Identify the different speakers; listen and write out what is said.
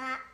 Speaker 1: ば。